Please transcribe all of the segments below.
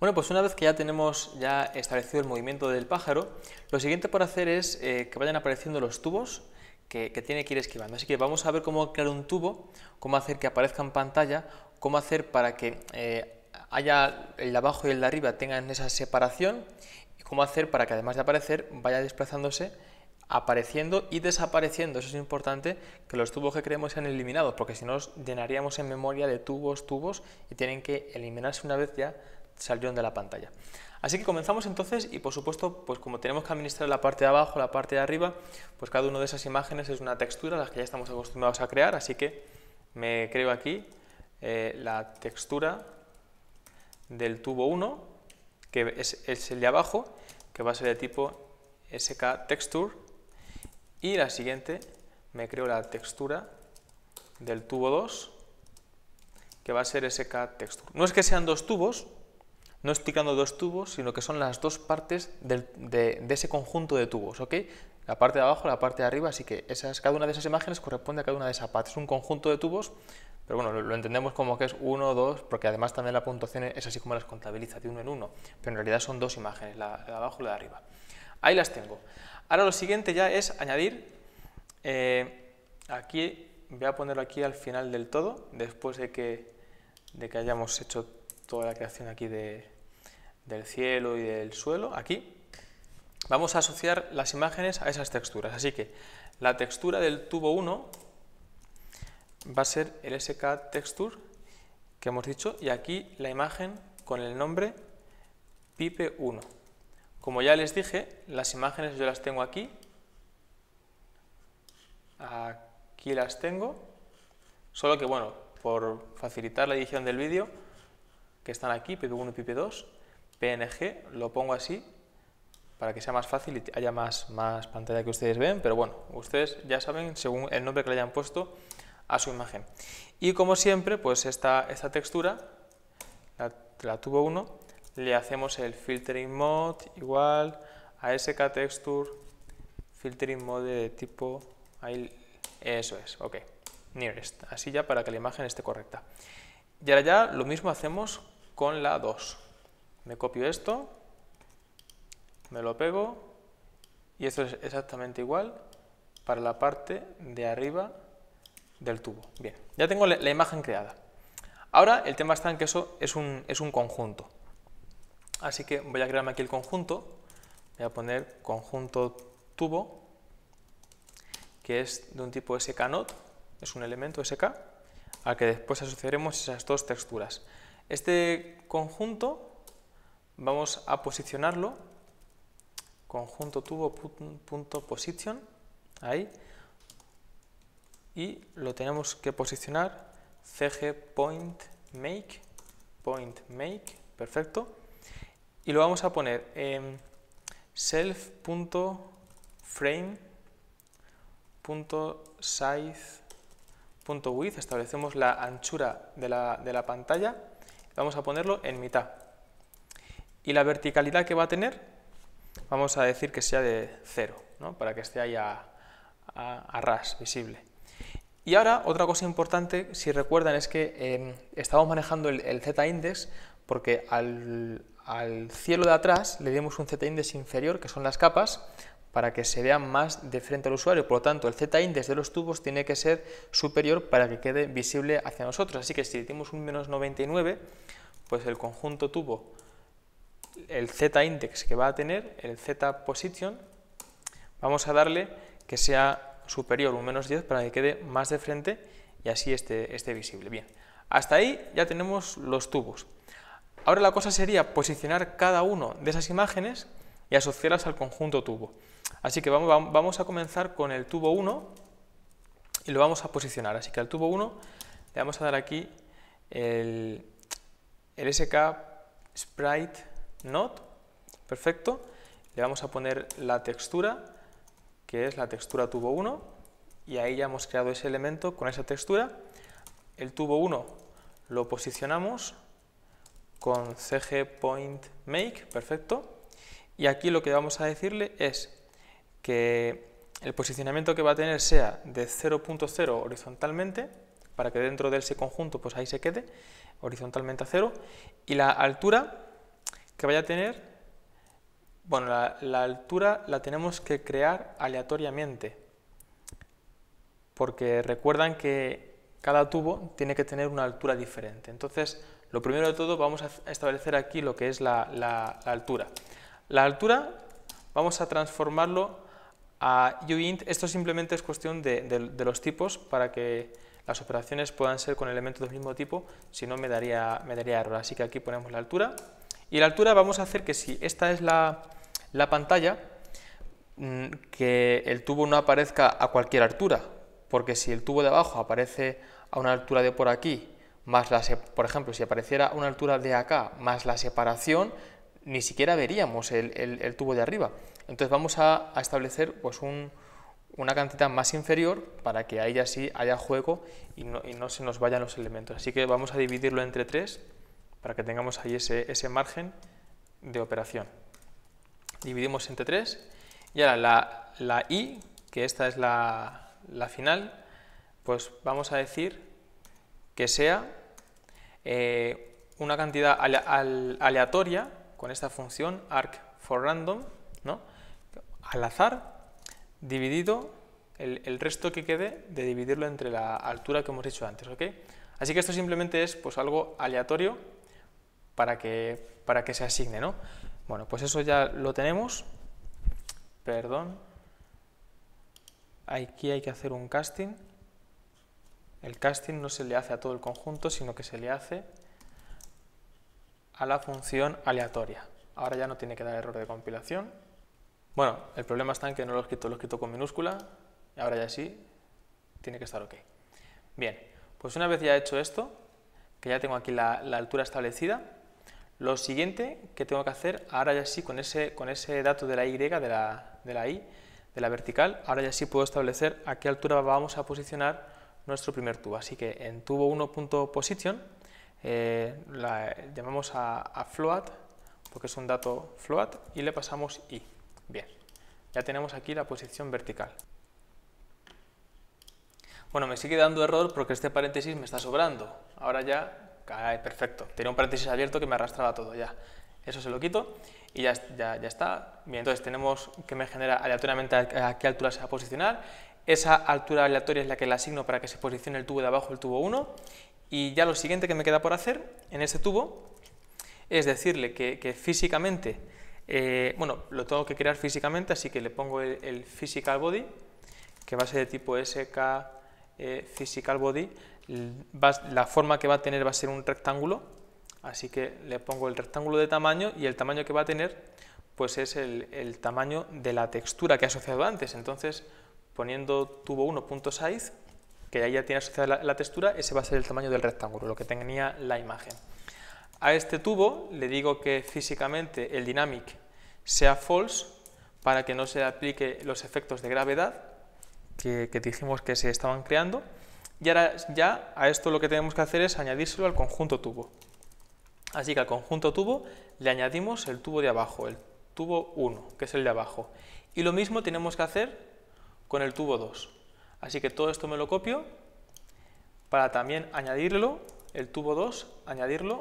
Bueno, pues una vez que ya tenemos ya establecido el movimiento del pájaro, lo siguiente por hacer es eh, que vayan apareciendo los tubos que, tiene que ir esquivando. Así que vamos a ver cómo crear un tubo, cómo hacer que aparezca en pantalla, cómo hacer para que eh, haya el de abajo y el de arriba tengan esa separación y cómo hacer para que además de aparecer vaya desplazándose apareciendo y desapareciendo. Eso es importante que los tubos que creemos sean eliminados, porque si no nos llenaríamos en memoria de tubos, tubos y tienen que eliminarse una vez ya salieron de la pantalla. Así que comenzamos entonces y por supuesto, pues como tenemos que administrar la parte de abajo, la parte de arriba, pues cada una de esas imágenes es una textura, las que ya estamos acostumbrados a crear, así que me creo aquí eh, la textura del tubo 1, que es, es, el de abajo, que va a ser de tipo SK Texture, y la siguiente me creo la textura del tubo 2, que va a ser SK Texture. No es que sean dos tubos, no estoy dos tubos, sino que son las dos partes de, ese conjunto de tubos, ¿ok? La parte de abajo, la parte de arriba, así que cada una de esas imágenes corresponde a cada una de esas partes. Es un conjunto de tubos, pero bueno, lo, entendemos como que es uno, dos, porque además también la puntuación es así como las contabiliza, de uno en uno, pero en realidad son dos imágenes, la, de abajo y la de arriba. Ahí las tengo. Ahora lo siguiente ya es añadir, eh, aquí, voy a ponerlo aquí al final del todo, después de que, de que hayamos hecho toda la creación aquí del cielo y del suelo, aquí, vamos a asociar las imágenes a esas texturas. Así que la textura del tubo 1 va a ser el SK Texture que hemos dicho y aquí la imagen con el nombre Pipe 1. Como ya les dije, las imágenes yo las tengo aquí, aquí las tengo, solo que bueno, por facilitar la edición del vídeo, que están aquí, pp 1 y pp 2 png, lo pongo así para que sea más fácil y haya más, más pantalla que ustedes ven, pero bueno, ustedes ya saben, según el nombre que le hayan puesto a su imagen. Y como siempre, pues esta, esta textura, la, tuvo tubo 1, le hacemos el filtering mode igual a sk texture filtering mode de tipo, eso es, ok, nearest, así ya para que la imagen esté correcta. Y ahora ya lo mismo hacemos con la 2. Me copio esto, me lo pego y esto es exactamente igual para la parte de arriba del tubo. Bien, ya tengo la imagen creada. Ahora el tema está en que eso es un, es un conjunto. Así que voy a crearme aquí el conjunto. Voy a poner conjunto tubo, que es de un tipo SKNOT, es un elemento SK, al que después asociaremos esas dos texturas. Este conjunto vamos a posicionarlo, conjunto tubo.position ahí, y lo tenemos que posicionar cg point make, point make, perfecto, y lo vamos a poner en self.frame.size.width, establecemos la anchura de la, de la pantalla, vamos a ponerlo en mitad. Y la verticalidad que va a tener, vamos a decir que sea de cero ¿no? para que esté ahí a, ras, visible. Y ahora, otra cosa importante, si recuerdan, es que em, estamos manejando el, z-index porque al, al cielo de atrás le dimos un z-index inferior, que son las capas, para que se vea más de frente al usuario. Por lo tanto, el Z-index de los tubos tiene que ser superior para que quede visible hacia nosotros. Así que si tenemos un menos 99, pues el conjunto tubo, el Z-index que va a tener, el Z-position, vamos a darle que sea superior, un menos 10, para que quede más de frente y así esté, visible. Bien, hasta ahí ya tenemos los tubos. Ahora la cosa sería posicionar cada uno de esas imágenes y asociarlas al conjunto tubo. Así que vamos, a comenzar con el tubo 1 y lo vamos a posicionar. Así que al tubo 1 le vamos a dar aquí el, SK Sprite Node. perfecto. Le vamos a poner la textura, que es la textura tubo 1, y ahí ya hemos creado ese elemento con esa textura. El tubo 1 lo posicionamos con CG Point Make, perfecto. Y aquí lo que vamos a decirle es que el posicionamiento que va a tener sea de 0.0 horizontalmente, para que dentro de ese conjunto pues ahí se quede, horizontalmente a 0, y la altura que vaya a tener, bueno, la, altura la tenemos que crear aleatoriamente, porque recuerdan que cada tubo tiene que tener una altura diferente. Entonces, lo primero de todo vamos a establecer aquí lo que es la altura. La altura vamos a transformarlo a uint esto simplemente es cuestión de, los tipos para que las operaciones puedan ser con elementos del mismo tipo, si no me daría, me daría error. Así que aquí ponemos la altura. Y la altura vamos a hacer que si esta es la, pantalla, mm, que el tubo no aparezca a cualquier altura, porque si el tubo de abajo aparece a una altura de por aquí, más por ejemplo, si apareciera a una altura de acá más la separación, ni siquiera veríamos el tubo de arriba. Entonces vamos a, establecer pues, una cantidad más inferior para que ahí así haya juego y no, se nos vayan los elementos. Así que vamos a dividirlo entre tres para que tengamos ahí ese, margen de operación. Dividimos entre tres y ahora la, la, i, que esta es la, final, pues vamos a decir que sea eh, una cantidad aleatoria con esta función arc for random, ¿no? al azar dividido el, resto que quede de dividirlo entre la altura que hemos dicho antes. ¿ok? Así que esto simplemente es pues, algo aleatorio para que, para que se asigne. ¿no? Bueno, pues eso ya lo tenemos. Perdón. Aquí hay que hacer un casting. El casting no se le hace a todo el conjunto, sino que se le hace a la función aleatoria. Ahora ya no tiene que dar error de compilación. Bueno, el problema está en que no lo lo he escrito con minúscula, y ahora ya sí, tiene que estar ok. Bien, pues una vez ya hecho esto, que ya tengo aquí la, altura establecida, lo siguiente que tengo que hacer, ahora ya sí, con ese, con ese dato de la Y, de la, de I, de la vertical, ahora ya sí puedo establecer a qué altura vamos a posicionar nuestro primer tubo. Así que en tubo 1.position eh, la llamamos a, a float, porque es un dato float, y le pasamos i. Bien, ya tenemos aquí la posición vertical. Bueno, me sigue dando error porque este paréntesis me está sobrando. Ahora ya, perfecto. Tenía un paréntesis abierto que me arrastraba todo ya. Eso se lo quito y ya, ya, ya está. Bien, entonces tenemos que me genera aleatoriamente a, qué altura se va a posicionar. Esa altura aleatoria es la que le asigno para que se posicione el tubo de abajo, el tubo 1. Y ya lo siguiente que me queda por hacer en este tubo es decirle que físicamente eh, bueno, lo tengo que crear físicamente, así que le pongo el, physical body, que va a ser de tipo SK eh, physical body. la forma que va a tener va a ser un rectángulo, así que le pongo el rectángulo de tamaño y el tamaño que va a tener pues es el, tamaño de la textura que he asociado antes. Entonces, poniendo tubo 1.size, que ahí ya tiene asociada la textura, ese va a ser el tamaño del rectángulo, lo que tenía la imagen. A este tubo le digo que físicamente el dynamic sea false para que no se aplique los efectos de gravedad que, dijimos que se estaban creando. Y ahora ya a esto lo que tenemos que hacer es añadírselo al conjunto tubo. Así que al conjunto tubo le añadimos el tubo de abajo, el tubo 1, que es el de abajo. Y lo mismo tenemos que hacer con el tubo 2. Así que todo esto me lo copio para también añadirlo, el tubo 2, añadirlo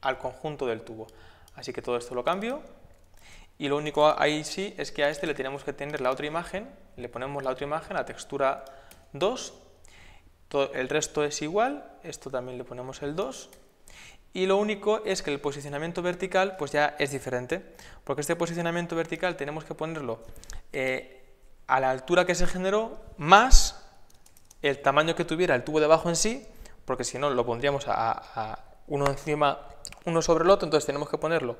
al conjunto del tubo. Así que todo esto lo cambio y lo único ahí sí es que a este le tenemos que tener la otra imagen, le ponemos la otra imagen, la textura 2, todo, el resto es igual, esto también le ponemos el 2 y lo único es que el posicionamiento vertical pues ya es diferente, porque este posicionamiento vertical tenemos que ponerlo eh, a la altura que se generó más el tamaño que tuviera el tubo debajo en sí, porque si no lo pondríamos a uno encima uno sobre el otro, entonces tenemos que ponerlo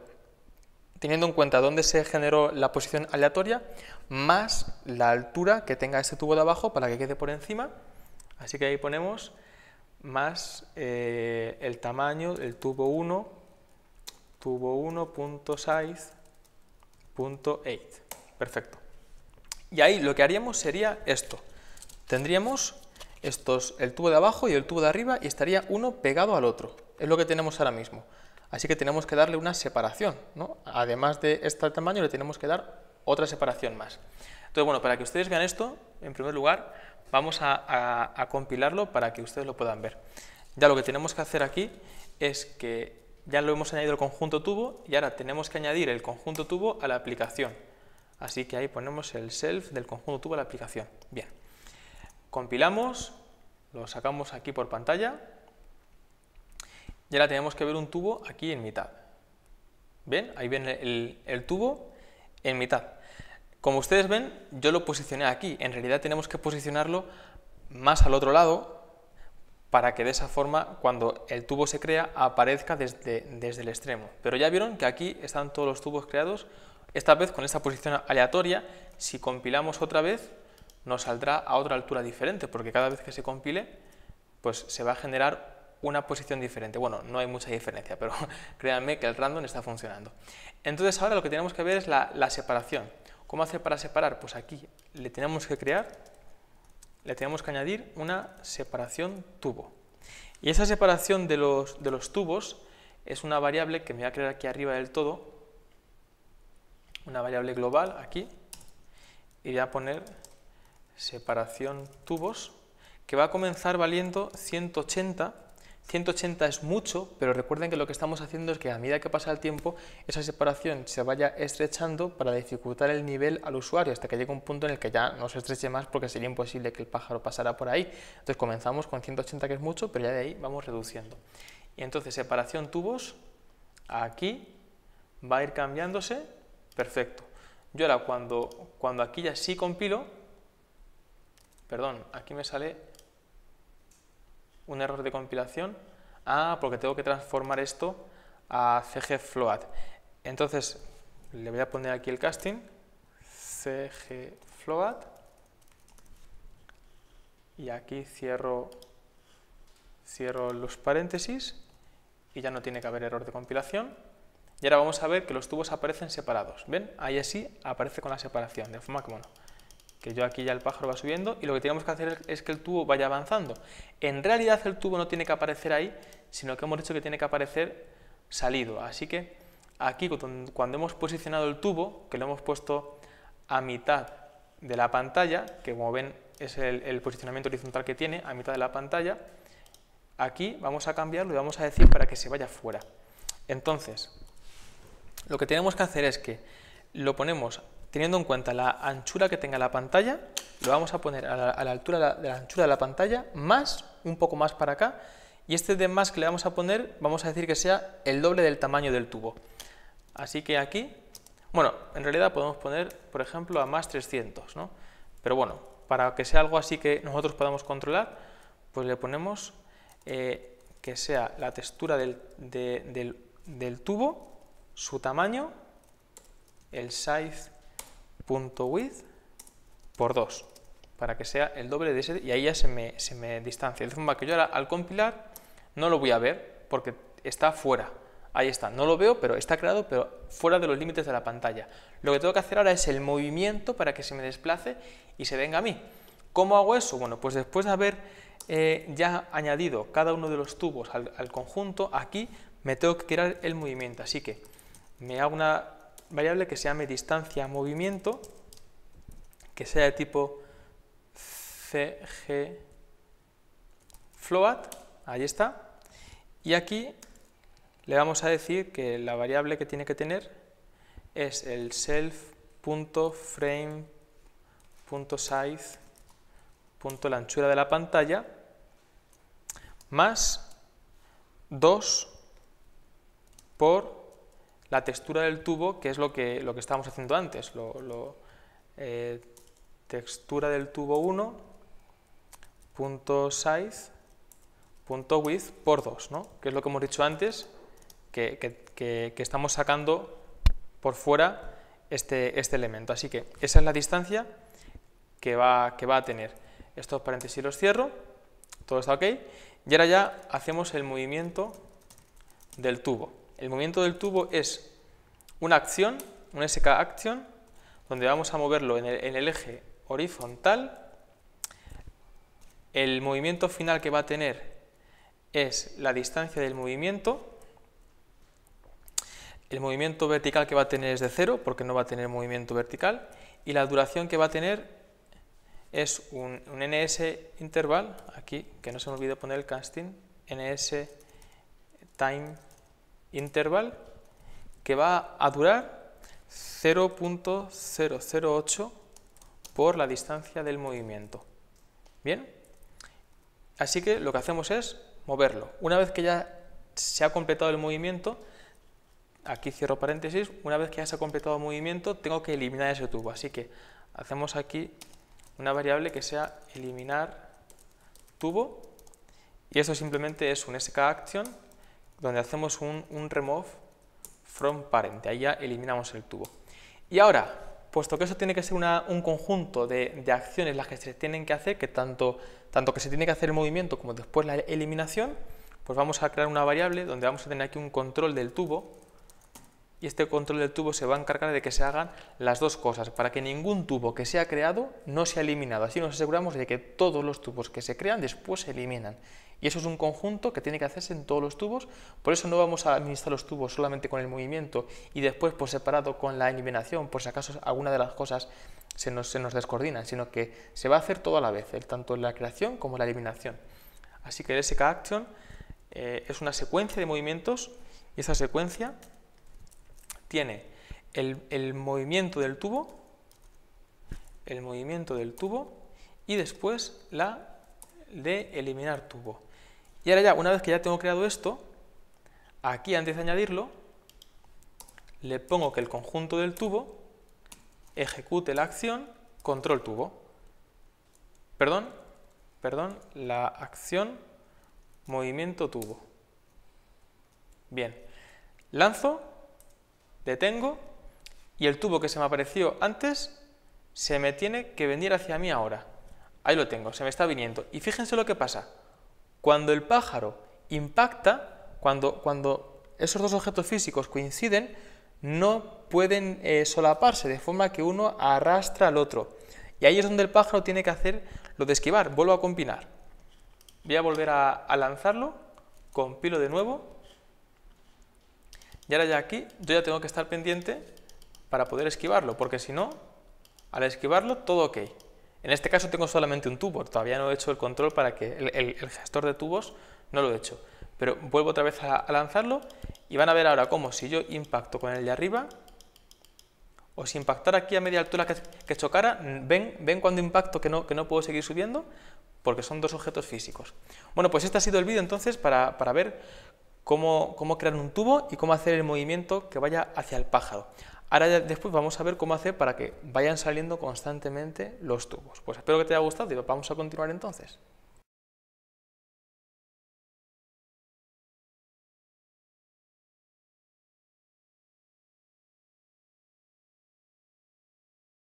teniendo en cuenta dónde se generó la posición aleatoria, más la altura que tenga este tubo de abajo para que quede por encima. Así que ahí ponemos más eh, el tamaño del tubo 1, tubo 1.size.8. Perfecto. Y ahí lo que haríamos sería esto. Tendríamos estos, el tubo de abajo y el tubo de arriba y estaría uno pegado al otro. Es lo que tenemos ahora mismo. Así que tenemos que darle una separación, ¿no? Además de este tamaño, le tenemos que dar otra separación más. Entonces, bueno, para que ustedes vean esto, en primer lugar, vamos a, a compilarlo para que ustedes lo puedan ver. Ya lo que tenemos que hacer aquí es que ya lo hemos añadido el conjunto tubo y ahora tenemos que añadir el conjunto tubo a la aplicación. Así que ahí ponemos el self del conjunto tubo a la aplicación. Bien, compilamos, lo sacamos aquí por pantalla y ahora tenemos que ver un tubo aquí en mitad. ¿Ven? Ahí ven el, tubo en mitad. Como ustedes ven, yo lo posicioné aquí. En realidad tenemos que posicionarlo más al otro lado para que de esa forma, cuando el tubo se crea, aparezca desde, desde el extremo. Pero ya vieron que aquí están todos los tubos creados, esta vez con esta posición aleatoria. Si compilamos otra vez, nos saldrá a otra altura diferente, porque cada vez que se compile, pues se va a generar una posición diferente. Bueno, no hay mucha diferencia, pero créanme que el random está funcionando. Entonces ahora lo que tenemos que ver es la, separación. ¿Cómo hacer para separar? Pues aquí le tenemos que crear, le tenemos que añadir una separación tubo. Y esa separación de los, de los tubos es una variable que me voy a crear aquí arriba del todo, una variable global aquí, y voy a poner separación tubos, que va a comenzar valiendo 180 180 es mucho, pero recuerden que lo que estamos haciendo es que a medida que pasa el tiempo, esa separación se vaya estrechando para dificultar el nivel al usuario, hasta que llegue un punto en el que ya no se estreche más porque sería imposible que el pájaro pasara por ahí. Entonces comenzamos con 180 que es mucho, pero ya de ahí vamos reduciendo. Y entonces separación tubos, aquí va a ir cambiándose, perfecto. Yo ahora cuando, cuando aquí ya sí compilo, perdón, aquí me sale un error de compilación, ah, porque tengo que transformar esto a cgfloat. Entonces, le voy a poner aquí el casting, cgfloat, y aquí cierro, cierro los paréntesis, y ya no tiene que haber error de compilación. Y ahora vamos a ver que los tubos aparecen separados, ¿ven? Ahí así aparece con la separación, de forma que, bueno, que yo aquí ya el pájaro va subiendo y lo que tenemos que hacer es que el tubo vaya avanzando. En realidad el tubo no tiene que aparecer ahí, sino que hemos dicho que tiene que aparecer salido. Así que aquí cuando hemos posicionado el tubo, que lo hemos puesto a mitad de la pantalla, que como ven es el, posicionamiento horizontal que tiene, a mitad de la pantalla, aquí vamos a cambiarlo y vamos a decir para que se vaya fuera. Entonces, lo que tenemos que hacer es que lo ponemos teniendo en cuenta la anchura que tenga la pantalla, lo vamos a poner a la, altura de la anchura de la pantalla, más un poco más para acá, y este de más que le vamos a poner, vamos a decir que sea el doble del tamaño del tubo. Así que aquí, bueno, en realidad podemos poner, por ejemplo, a más 300, ¿no? Pero bueno, para que sea algo así que nosotros podamos controlar, pues le ponemos eh, que sea la textura del, del tubo, su tamaño, el size .width por 2, para que sea el doble de ese, y ahí ya se me, se me distancia. De forma que yo ahora al compilar no lo voy a ver, porque está fuera. Ahí está, no lo veo, pero está creado, pero fuera de los límites de la pantalla. Lo que tengo que hacer ahora es el movimiento para que se me desplace y se venga a mí. ¿Cómo hago eso? Bueno, pues después de haber eh, ya añadido cada uno de los tubos al, al conjunto, aquí me tengo que crear el movimiento. Así que me hago una variable que se llame distancia movimiento, que sea de tipo cg float, ahí está, y aquí le vamos a decir que la variable que tiene que tener es el self.frame.size, la anchura de la pantalla, más 2 por la textura del tubo, que es lo que, lo que estábamos haciendo antes. Lo, eh, textura del tubo 1, punto size, punto width por 2, ¿no? que es lo que hemos dicho antes, que, que estamos sacando por fuera este, este, elemento. Así que esa es la distancia que va, que va a tener. Estos paréntesis los cierro, todo está ok, y ahora ya hacemos el movimiento del tubo el movimiento del tubo es una acción, un SK action, donde vamos a moverlo en el, eje horizontal. El movimiento final que va a tener es la distancia del movimiento. El movimiento vertical que va a tener es de cero, porque no va a tener movimiento vertical. Y la duración que va a tener es un, un NS interval, aquí, que no se me olvide poner el casting, NS time interval que va a durar 0.008 por la distancia del movimiento. ¿Bien? Así que lo que hacemos es moverlo. Una vez que ya se ha completado el movimiento, aquí cierro paréntesis, una vez que ya se ha completado el movimiento, tengo que eliminar ese tubo. Así que hacemos aquí una variable que sea eliminar tubo, y eso simplemente es un action donde hacemos un, remove from parent, ahí ya eliminamos el tubo. Y ahora, puesto que eso tiene que ser un conjunto de, acciones las que se tienen que hacer, que tanto, tanto que se tiene que hacer el movimiento como después la eliminación, pues vamos a crear una variable donde vamos a tener aquí un control del tubo, y este control del tubo se va a encargar de que se hagan las dos cosas, para que ningún tubo que sea creado no sea eliminado. Así nos aseguramos de que todos los tubos que se crean después se eliminan. Y eso es un conjunto que tiene que hacerse en todos los tubos, por eso no vamos a administrar los tubos solamente con el movimiento y después por separado con la eliminación, por si acaso alguna de las cosas se nos, se descoordinan, sino que se va a hacer todo a la vez, tanto la creación como la eliminación. Así que el SK Action eh, es una secuencia de movimientos y esa secuencia tiene el movimiento del tubo, el movimiento del tubo y después la de eliminar tubo. Y ahora ya, una vez que ya tengo creado esto, aquí antes de añadirlo, le pongo que el conjunto del tubo ejecute la acción control tubo. Perdón, perdón, la acción movimiento tubo. Bien, lanzo, detengo y el tubo que se me apareció antes se me tiene que venir hacia mí ahora. Ahí lo tengo, se me está viniendo. Y fíjense lo que pasa. Cuando el pájaro impacta, cuando, esos dos objetos físicos coinciden, no pueden eh, solaparse, de forma que uno arrastra al otro. Y ahí es donde el pájaro tiene que hacer lo de esquivar. Vuelvo a combinar. Voy a volver a, a lanzarlo, compilo de nuevo. Y ahora ya aquí, yo ya tengo que estar pendiente para poder esquivarlo, porque si no, al esquivarlo, todo ok. En este caso tengo solamente un tubo, todavía no he hecho el control para que el, gestor de tubos no lo he hecho. Pero vuelvo otra vez a, lanzarlo y van a ver ahora cómo si yo impacto con el de arriba, o si impactara aquí a media altura que, chocara, ven, ven cuando impacto que no, que no puedo seguir subiendo, porque son dos objetos físicos. Bueno, pues este ha sido el vídeo entonces para, ver cómo, cómo crear un tubo y cómo hacer el movimiento que vaya hacia el pájaro. Ahora después vamos a ver cómo hacer para que vayan saliendo constantemente los tubos. Pues espero que te haya gustado y vamos a continuar entonces.